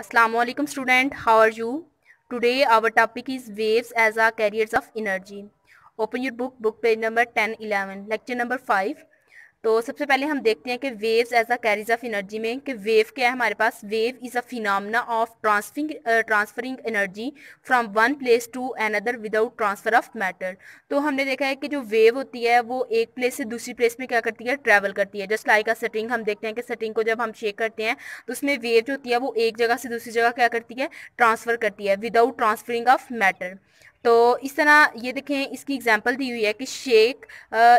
Assalamualaikum student, how are you? Today our topic is waves as a carriers of energy. Open your book, book page number ten, eleven. lecture number 5, तो सबसे पहले हम देखते हैं कि waves as a carriers of energy में कि wave क्या है हमारे पास wave is a phenomena of transferring transferring energy from one place to another without transfer of matter तो हमने देखा है कि जो वेव होती है वो एक प्लेस से दूसरी प्लेस में क्या करती है ट्रैवल करती है जस्ट लाइक अ सेटिंग हम देखते हैं कि सेटिंग को जब हम शेक करते हैं तो उसमें वेव जो होती है वो एक जगह से दूसरी जगह क्या करती है ट्रांसफ़र करती है विदाउट ट्रांसफरिंग ऑफ मैटर तो इस तरह ये देखें इसकी एग्जांपल दी हुई है कि शेक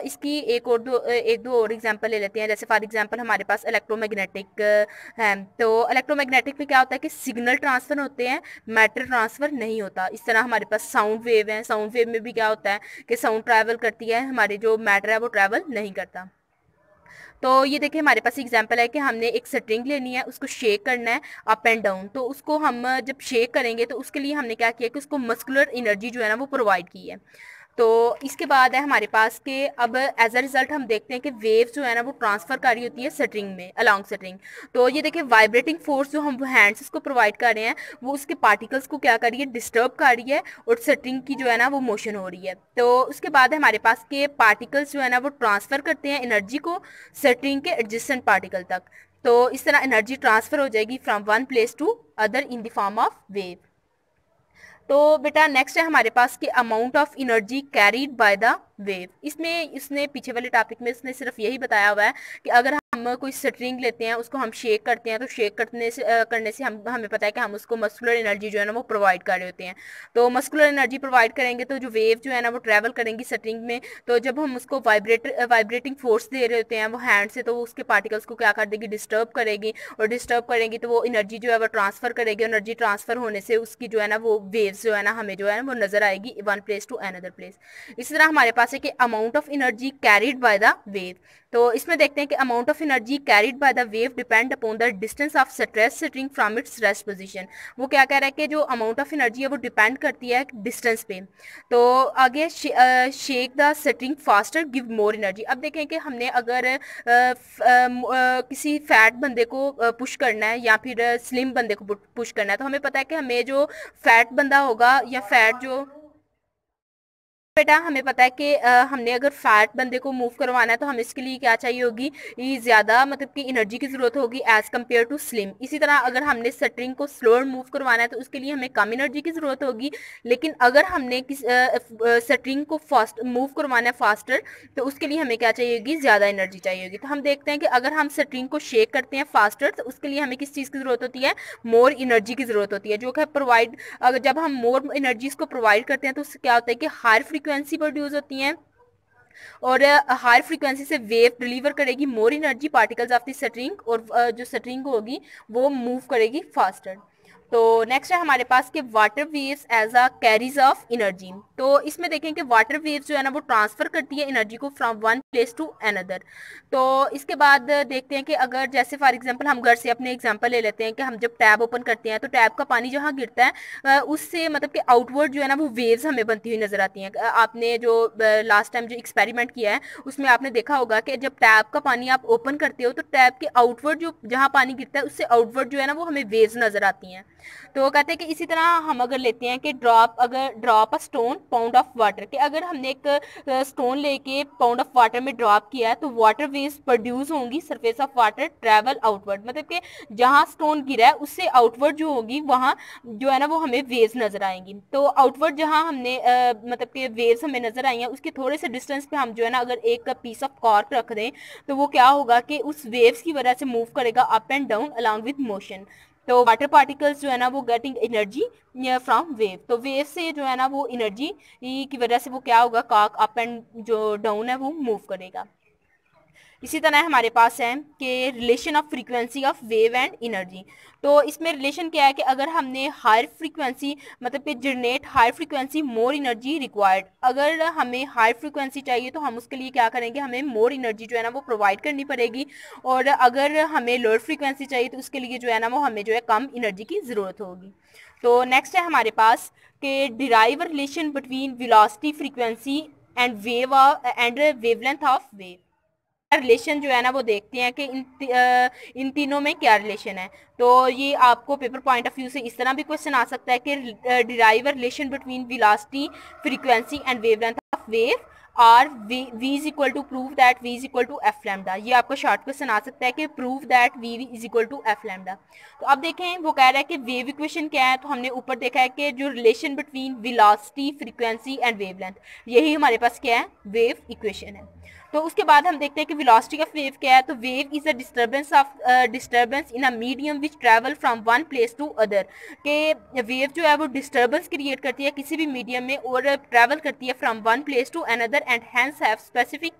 इसकी एक और दो एक दो और एग्जांपल ले लेते हैं जैसे फॉर एग्जांपल हमारे पास इलेक्ट्रोमैग्नेटिक है तो इलेक्ट्रोमैग्नेटिक में क्या होता है कि सिग्नल ट्रांसफ़र होते हैं मैटर ट्रांसफ़र नहीं होता इस तरह हमारे पास साउंड वेव है साउंड वेव में भी क्या होता है कि साउंड ट्रैवल करती है हमारे जो मैटर है वो ट्रैवल नहीं करता तो ये देखिए हमारे पास एग्जाम्पल है कि हमने एक स्ट्रिंग लेनी है उसको शेक करना है अप एंड डाउन तो उसको हम जब शेक करेंगे तो उसके लिए हमने क्या किया कि उसको मस्कुलर एनर्जी जो है ना वो प्रोवाइड की है तो इसके बाद है हमारे पास के अब एज अ रिजल्ट हम देखते हैं कि वेव जो है ना वो ट्रांसफ़र कर रही होती है सटरिंग में अलॉन्ग सटरिंग तो ये देखिए वाइब्रेटिंग फोर्स जो हम हैंड्स उसको प्रोवाइड कर रहे हैं वो उसके पार्टिकल्स को क्या कर रही है डिस्टर्ब कर रही है और सटरिंग की जो है ना वो मोशन हो रही है तो उसके बाद है हमारे पास के पार्टिकल्स जो है ना वो ट्रांसफ़र करते हैं एनर्जी को सटरिंग के एडजस्टेंट पार्टिकल तक तो इस तरह एनर्जी ट्रांसफ़र हो जाएगी from one place to other in the form of wave तो बेटा नेक्स्ट है हमारे पास कि amount of energy carried by the wave इसमें इसने पीछे वाले टॉपिक में इसने सिर्फ यही बताया हुआ है कि अगर हम कोई स्ट्रिंग लेते हैं उसको हम शेक करते हैं तो शेक करने से आ, करने से हम हमें पता है कि हम उसको मस्कुलर एनर्जी जो है ना वो प्रोवाइड कर रहे होते हैं तो मस्कुलर एनर्जी प्रोवाइड करेंगे तो जो वेव जो है ना वो ट्रैवल करेंगी स्ट्रिंग में तो जब हम उसको वाइब्रेट वाइब्रेटिंग फोर्स दे रहे होते हैं वो हैंड से तो वो उसके पार्टिकल्स को क्या कर देगी डिस्टर्ब करेगी और डिस्टर्ब करेंगी तो वो एनर्जी जो है वो ट्रांसफ़र करेगी एनर्जी ट्रांसफ़र होने से उसकी जो है ना वो वेव्स जो है ना हमें जो है ना वो नज़र आएगी one place to another place इसी तरह हमारे पास है कि amount of energy carried by the wave तो इसमें देखते हैं कि amount of energy carried by the wave depend upon the distance of stress sitting from its rest position. वो क्या कह रहा है कि जो amount of energy है वो depend करती है distance पे तो आगे shake the sitting faster give more energy. अब देखें कि हमने अगर आ, आ, आ, किसी फैट बंदे को पुश करना है या फिर स्लिम बंदे को पुश करना है तो हमें पता है कि हमें जो फैट बंदा होगा या फैट जो बेटा हाँ, हमें पता है कि हमने अगर फैट बंदे को मूव करवाना है तो हमें इसके लिए क्या चाहिए होगी ये ज़्यादा मतलब कि एनर्जी की ज़रूरत होगी एज़ कम्पेयर टू स्लिम इसी तरह अगर हमने सटरिंग को स्लोअर मूव करवाना है तो उसके लिए हमें कम एनर्जी की ज़रूरत होगी लेकिन अगर हमने किस सटरिंग को फास्ट मूव करवाना है फास्टर तो उसके लिए हमें क्या चाहिए होगी ज़्यादा एनर्जी चाहिए होगी तो हम देखते हैं कि अगर हम सटरिंग को शेक करते हैं फास्टर तो उसके लिए हमें किस चीज़ की ज़रूरत होती है मोर एनर्जी की ज़रूरत होती है जो कि प्रोवाइड अगर जब हम मोर एनर्जीज़ को प्रोवाइड करते हैं तो उससे क्या होता है कि हायर फ्रिक्वेंसी फ्रीक्वेंसी प्रोड्यूस होती हैं और हायर फ्रीक्वेंसी से वेव डिलीवर करेगी more energy particles of the string और जो स्ट्रिंग होगी वो मूव करेगी फास्टर तो नेक्स्ट है हमारे पास कि water waves as a carriers of energy तो इसमें देखें कि वाटर वेव्स जो है ना वो ट्रांसफ़र करती है एनर्जी को from one place to another तो इसके बाद देखते हैं कि अगर जैसे फॉर एग्जांपल हम घर से अपने एग्जांपल ले लेते हैं कि हम जब टैब ओपन करते हैं तो टैब का पानी जहाँ गिरता है उससे मतलब कि आउटवर्ड जो है ना वो वेव्स हमें बनती हुई नज़र आती हैं आपने जो लास्ट टाइम जो एक्सपेरिमेंट किया है उसमें आपने देखा होगा कि जब टैब का पानी आप ओपन करते हो तो टैब के आउटवर्ड जो जहाँ पानी गिरता है उससे आउटवर्ड जो है ना वो हमें वेव्स नज़र आती हैं तो वो कहते हैं कि इसी तरह हम अगर लेते हैं कि ड्रॉप अगर drop a stone pound of water कि अगर हमने एक स्टोन लेके पाउंड ऑफ वाटर में ड्रॉप किया तो वाटर वेव्स प्रोड्यूस होंगी surface of water travel outward मतलब कि जहाँ स्टोन गिरा है उससे आउटवर्ड जो होगी वहाँ जो है ना वो हमें वेव्स नजर आएंगी तो आउटवर्ड जहाँ हमने आ, मतलब कि वेव्स हमें नजर आई हैं उसके थोड़े से डिस्टेंस पे हम जो है ना अगर एक पीस ऑफ कॉर्क रख दें तो वो क्या होगा कि उस वेव्स की वजह से मूव करेगा up and down along with motion तो वाटर पार्टिकल्स जो है ना वो गेटिंग एनर्जी फ्रॉम वेव तो वेव से जो है ना वो एनर्जी की वजह से वो क्या होगा काक अप एंड जो डाउन है वो मूव करेगा इसी तरह हमारे पास है कि relation of frequency of wave and energy तो इसमें रिलेशन क्या है कि अगर हमने हायर फ्रीक्वेंसी मतलब कि generate higher frequency more energy required अगर हमें हायर फ्रीक्वेंसी चाहिए तो हम उसके लिए क्या करेंगे हमें मोर एनर्जी जो है ना वो प्रोवाइड करनी पड़ेगी और अगर हमें लोअर फ्रीक्वेंसी चाहिए तो उसके लिए जो है ना वो हमें जो है कम एनर्जी की ज़रूरत होगी तो नेक्स्ट है हमारे पास कि derive relation between velocity frequency and wave and wavelength of wave relation जो है ना वो देखते हैं कि इन आ, इन तीनों में क्या रिलेशन है तो ये आपको पेपर पॉइंट ऑफ व्यू से इस तरह भी क्वेश्चन आ सकता है कि derive relation between velocity frequency and wavelength of wave are v v is equal to prove that v is equal to f lambda ये आपको शॉर्ट क्वेश्चन आ सकता है कि prove that v is equal to f lambda तो अब देखें वो कह रहा है कि वेव इक्वेशन क्या है तो हमने ऊपर देखा है कि जो relation between velocity frequency and wave length यही हमारे पास क्या है वेव इक्वेशन है तो उसके बाद हम देखते हैं कि वेलोसिटी ऑफ वेव क्या है तो wave is a disturbance of disturbance in a medium which travel from one place to other के वेव जो है वो डिस्टर्बेंस क्रिएट करती है किसी भी मीडियम में और ट्रैवल करती है from one place to another and hence have specific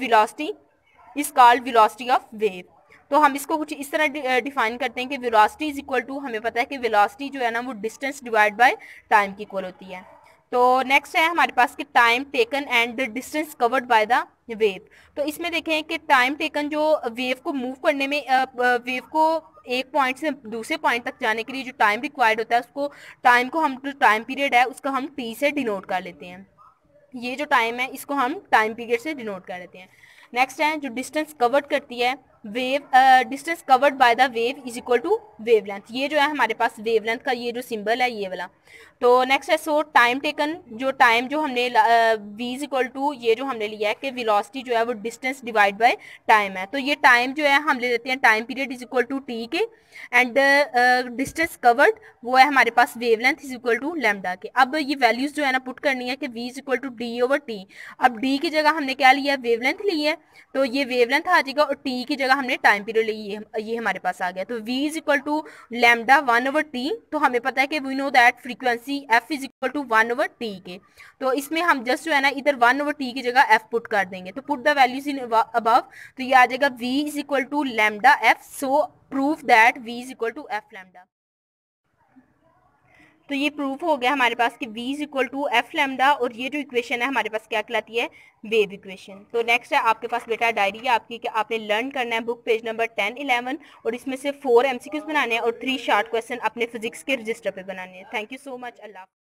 velocity velocity called velocity of wave तो हम इसको कुछ इस तरह डिफाइन uh, करते हैं कि विलासिटी इज इक्वल टू हमें पता है कि विलासिटी जो है ना वो डिस्टेंस डिवाइड बाय टाइम की इक्वल होती है तो नेक्स्ट है हमारे पास कि time taken and distance covered by the wave तो इसमें देखें कि टाइम टेकन जो वेव को मूव करने में वेव uh, uh, को एक पॉइंट से दूसरे पॉइंट तक जाने के लिए जो टाइम रिक्वायर्ड होता है उसको टाइम को हम जो टाइम पीरियड है उसको हम टी से डिनोट कर लेते हैं ये जो टाइम है इसको हम टाइम पीरियड से डिनोट कर देते हैं नेक्स्ट है जो डिस्टेंस कवर करती है wave distance covered by the wave is equal to wave length ये जो है हमारे पास वेव लेंथ का ये जो सिंबल है ये वाला तो नेक्स्ट है सो टाइम टेकन जो टाइम जो हमने वी इज इक्वल टू ये जो हमने लिया है कि वेलोसिटी जो है वो डिस्टेंस डिवाइड बाय टाइम है तो ये टाइम जो है हम ले लेते हैं time period is equal to t के एंड डिस्टेंस कवर्ड वो है हमारे पास wave length is equal to lambda के अब ये वैल्यूज जो है ना पुट करनी है कि v is equal to d over t अब डी की जगह हमने क्या लिया वेव लेंथ ली है तो ये वेव लेंथ आ जाएगा और टी की जगह हमने टाइम पीरियड ये ये हमारे पास आ गया तो v is equal to lambda one over t तो हमें पता है कि we know that frequency f is equal to one over t के तो इसमें हम जस्ट जो है ना इधर वन ओवर टी की जगह f पुट कर देंगे तो put the values in above तो ये आ जाएगा v is equal to lambda f so prove that v is equal to f lambda तो ये प्रूफ हो गया हमारे पास कि v is equal to f lambda और ये जो इक्वेशन है हमारे पास क्या कहलाती है वेव इक्वेशन तो नेक्स्ट है आपके पास बेटा डायरी है आपकी कि आपने लर्न करना है book page number ten eleven और इसमें से फोर एम बनाने हैं और थ्री शार्ट क्वेश्चन अपने फिजिक्स के रजिस्टर पर बनाने हैं thank you so much Allah